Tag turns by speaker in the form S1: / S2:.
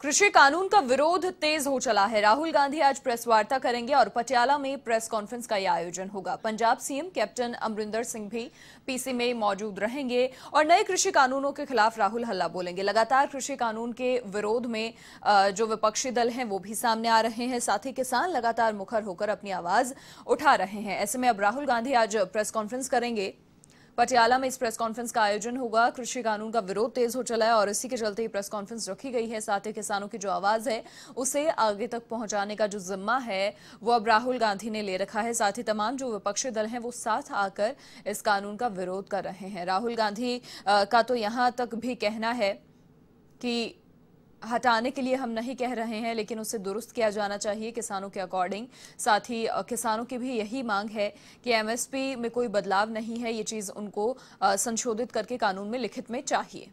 S1: कृषि कानून का विरोध तेज हो चला है राहुल गांधी आज प्रेस वार्ता करेंगे और पटियाला में प्रेस कॉन्फ्रेंस का यह आयोजन होगा पंजाब सीएम कैप्टन अमरिंदर सिंह भी पीसी में मौजूद रहेंगे और नए कृषि कानूनों के खिलाफ राहुल हल्ला बोलेंगे लगातार कृषि कानून के विरोध में जो विपक्षी दल हैं वो भी सामने आ रहे हैं साथ ही किसान लगातार मुखर होकर अपनी आवाज उठा रहे हैं ऐसे में अब राहुल गांधी आज प्रेस कॉन्फ्रेंस करेंगे पटियाला में इस प्रेस कॉन्फ्रेंस का आयोजन होगा कृषि कानून का विरोध तेज हो चला है और इसी के चलते ये प्रेस कॉन्फ्रेंस रखी गई है साथ ही किसानों की जो आवाज है उसे आगे तक पहुंचाने का जो जिम्मा है वो अब राहुल गांधी ने ले रखा है साथ ही तमाम जो विपक्षी दल हैं वो साथ आकर इस कानून का विरोध कर रहे हैं राहुल गांधी का तो यहाँ तक भी कहना है कि हटाने के लिए हम नहीं कह रहे हैं लेकिन उसे दुरुस्त किया जाना चाहिए किसानों के अकॉर्डिंग साथ ही किसानों की भी यही मांग है कि एमएसपी में कोई बदलाव नहीं है ये चीज़ उनको संशोधित करके कानून में लिखित में चाहिए